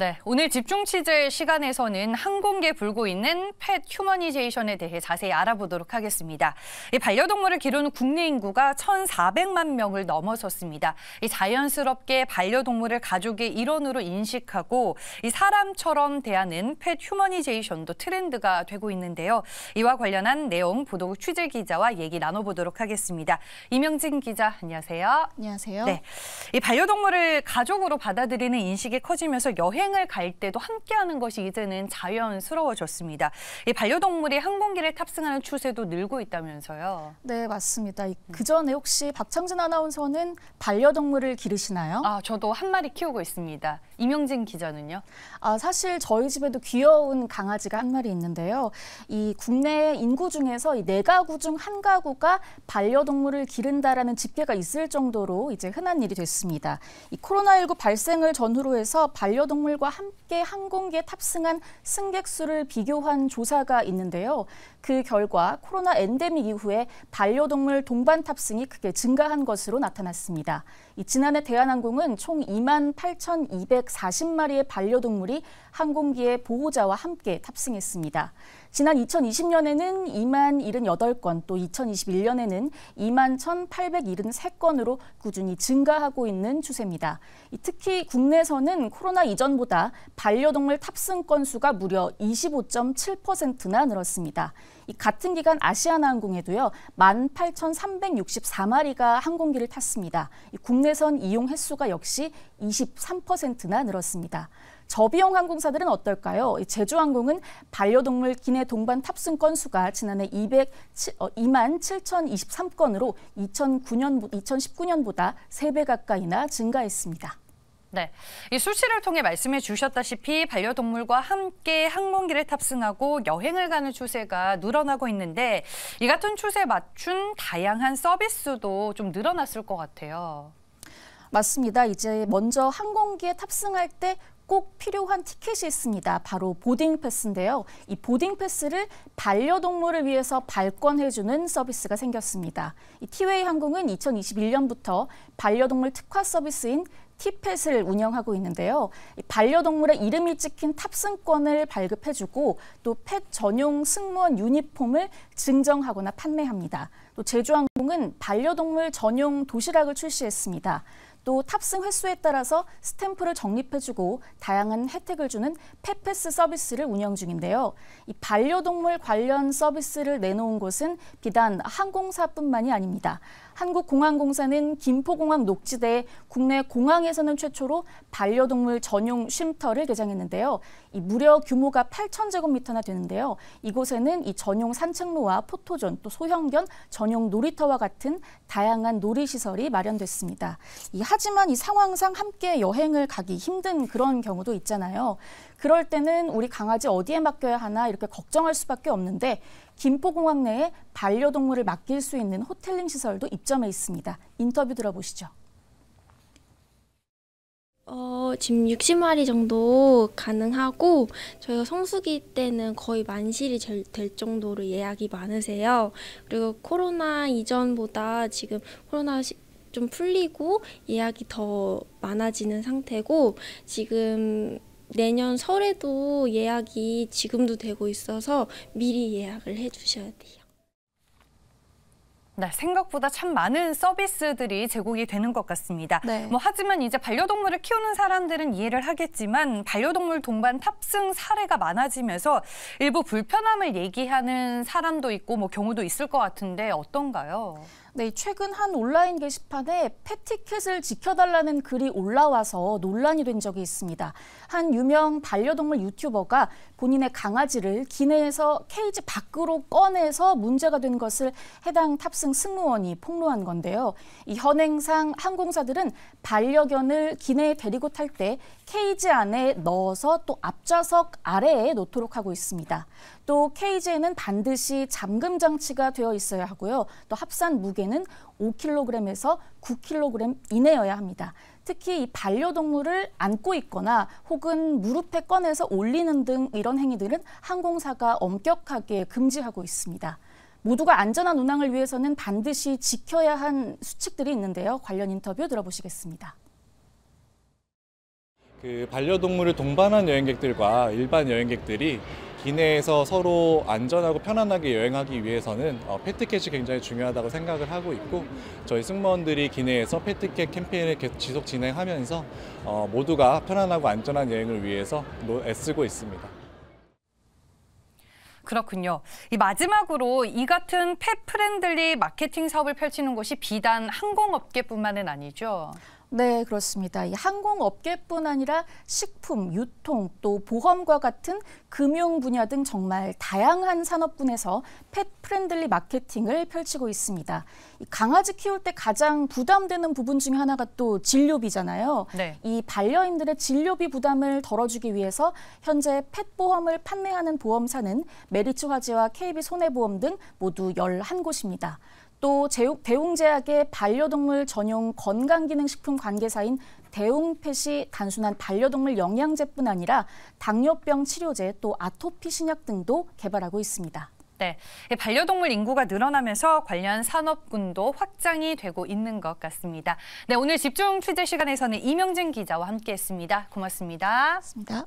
네, 오늘 집중 취재 시간에서는 항공계 불고 있는 펫 휴머니제이션에 대해 자세히 알아보도록 하겠습니다. 반려동물을 기르는 국내 인구가 1,400만 명을 넘어섰습니다. 자연스럽게 반려동물을 가족의 일원으로 인식하고 이 사람처럼 대하는 펫 휴머니제이션도 트렌드가 되고 있는데요. 이와 관련한 내용 보도국 취재 기자와 얘기 나눠보도록 하겠습니다. 이명진 기자, 안녕하세요. 안녕하세요. 네, 반려동물을 가족으로 받아들이는 인식이 커지면서 여행 여행을 갈 때도 함께하는 것이 이제는 자연스러워졌습니다. 이 반려동물이 항공기를 탑승하는 추세도 늘고 있다면서요? 네, 맞습니다. 음. 그 전에 혹시 박창진 아나운서는 반려동물을 기르시나요? 아, 저도 한 마리 키우고 있습니다. 임영진 기자는요? 아, 사실 저희 집에도 귀여운 강아지가 한 마리 있는데요. 이 국내 인구 중에서 이네 가구 중 한 가구가 반려동물을 기른다라는 집계가 있을 정도로 이제 흔한 일이 됐습니다. 이 코로나19 발생을 전후로 해서 반려동물과 함께 항공기에 탑승한 승객 수를 비교한 조사가 있는데요. 그 결과 코로나 엔데믹 이후에 반려동물 동반 탑승이 크게 증가한 것으로 나타났습니다. 지난해 대한항공은 총 2만 8,200 140마리의 반려동물이 항공기의 보호자와 함께 탑승했습니다. 지난 2020년에는 2만 78건, 또 2021년에는 2만 1,873건으로 꾸준히 증가하고 있는 추세입니다. 특히 국내에서는 코로나 이전보다 반려동물 탑승 건수가 무려 25.7%나 늘었습니다. 같은 기간 아시아나항공에도요 18,364마리가 항공기를 탔습니다. 국내선 이용 횟수가 역시 23%나 늘었습니다. 저비용 항공사들은 어떨까요? 제주항공은 반려동물 기내 동반 탑승 건수가 지난해 2만 7,023건으로 2009년, 2019년보다 3배 가까이나 증가했습니다. 네. 이 수치를 통해 말씀해 주셨다시피 반려동물과 함께 항공기를 탑승하고 여행을 가는 추세가 늘어나고 있는데 이 같은 추세에 맞춘 다양한 서비스도 좀 늘어났을 것 같아요. 맞습니다. 이제 먼저 항공기에 탑승할 때꼭 필요한 티켓이 있습니다. 바로 보딩 패스인데요. 이 보딩 패스를 반려동물을 위해서 발권해주는 서비스가 생겼습니다. 이 티웨이 항공은 2021년부터 반려동물 특화 서비스인 티펫을 운영하고 있는데요. 반려동물의 이름이 찍힌 탑승권을 발급해주고 또 펫 전용 승무원 유니폼을 증정하거나 판매합니다. 또 제주항공은 반려동물 전용 도시락을 출시했습니다. 또 탑승 횟수에 따라서 스탬프를 적립해주고 다양한 혜택을 주는 페페스 서비스를 운영 중인데요. 이 반려동물 관련 서비스를 내놓은 곳은 비단 항공사뿐만이 아닙니다. 한국공항공사는 김포공항 녹지대 국내 공항에서는 최초로 반려동물 전용 쉼터를 개장했는데요. 이 무려 규모가 8천제곱미터나 되는데요. 이곳에는 이 전용 산책로와 포토존, 또 소형견 전용 놀이터와 같은 다양한 놀이시설이 마련됐습니다. 이 하지만 이 상황상 함께 여행을 가기 힘든 그런 경우도 있잖아요. 그럴 때는 우리 강아지 어디에 맡겨야 하나 이렇게 걱정할 수밖에 없는데 김포공항 내에 반려동물을 맡길 수 있는 호텔링 시설도 입점해 있습니다. 인터뷰 들어보시죠. 어, 지금 60마리 정도 가능하고 저희가 성수기 때는 거의 만실이 될, 정도로 예약이 많으세요. 그리고 코로나 이전보다 지금 코로나 시, 좀 풀리고 예약이 더 많아지는 상태고 지금 내년 설에도 예약이 지금도 되고 있어서 미리 예약을 해주셔야 돼요. 네, 생각보다 참 많은 서비스들이 제공이 되는 것 같습니다. 네. 뭐 하지만 이제 반려동물을 키우는 사람들은 이해를 하겠지만 반려동물 동반 탑승 사례가 많아지면서 일부 불편함을 얘기하는 사람도 있고 뭐 경우도 있을 것 같은데 어떤가요? 네, 최근 한 온라인 게시판에 패티켓을 지켜달라는 글이 올라와서 논란이 된 적이 있습니다. 한 유명 반려동물 유튜버가 본인의 강아지를 기내에서 케이지 밖으로 꺼내서 문제가 된 것을 해당 탑승 승무원이 폭로한 건데요. 이 현행상 항공사들은 반려견을 기내에 데리고 탈 때 케이지 안에 넣어서 또 앞좌석 아래에 놓도록 하고 있습니다. 또 케이지에는 반드시 잠금 장치가 되어 있어야 하고요. 또 합산 무게는 5kg에서 9kg 이내여야 합니다. 특히 이 반려동물을 안고 있거나 혹은 무릎에 꺼내서 올리는 등 이런 행위들은 항공사가 엄격하게 금지하고 있습니다. 모두가 안전한 운항을 위해서는 반드시 지켜야 한 수칙들이 있는데요. 관련 인터뷰 들어보시겠습니다. 그 반려동물을 동반한 여행객들과 일반 여행객들이 기내에서 서로 안전하고 편안하게 여행하기 위해서는 페트캣이 어, 굉장히 중요하다고 생각을 하고 있고 저희 승무원들이 기내에서 페트캣 캠페인을 지속 진행하면서 어, 모두가 편안하고 안전한 여행을 위해서 애쓰고 있습니다. 그렇군요. 이 마지막으로 이 같은 펫 프렌들리 마케팅 사업을 펼치는 곳이 비단 항공업계뿐만은 아니죠. 네, 그렇습니다. 이 항공업계뿐 아니라 식품, 유통, 또 보험과 같은 금융 분야 등 정말 다양한 산업군에서 펫 프렌들리 마케팅을 펼치고 있습니다. 이 강아지 키울 때 가장 부담되는 부분 중에 하나가 또 진료비잖아요. 네. 이 반려인들의 진료비 부담을 덜어주기 위해서 현재 펫 보험을 판매하는 보험사는 메리츠 화재와 KB 손해보험 등 모두 열한곳입니다 또 대웅제약의 반려동물 전용 건강기능식품 관계사인 대웅펫이 단순한 반려동물 영양제뿐 아니라 당뇨병 치료제 또 아토피 신약 등도 개발하고 있습니다. 네, 반려동물 인구가 늘어나면서 관련 산업군도 확장이 되고 있는 것 같습니다. 네, 오늘 집중 취재 시간에서는 이명진 기자와 함께했습니다. 고맙습니다. 고맙습니다.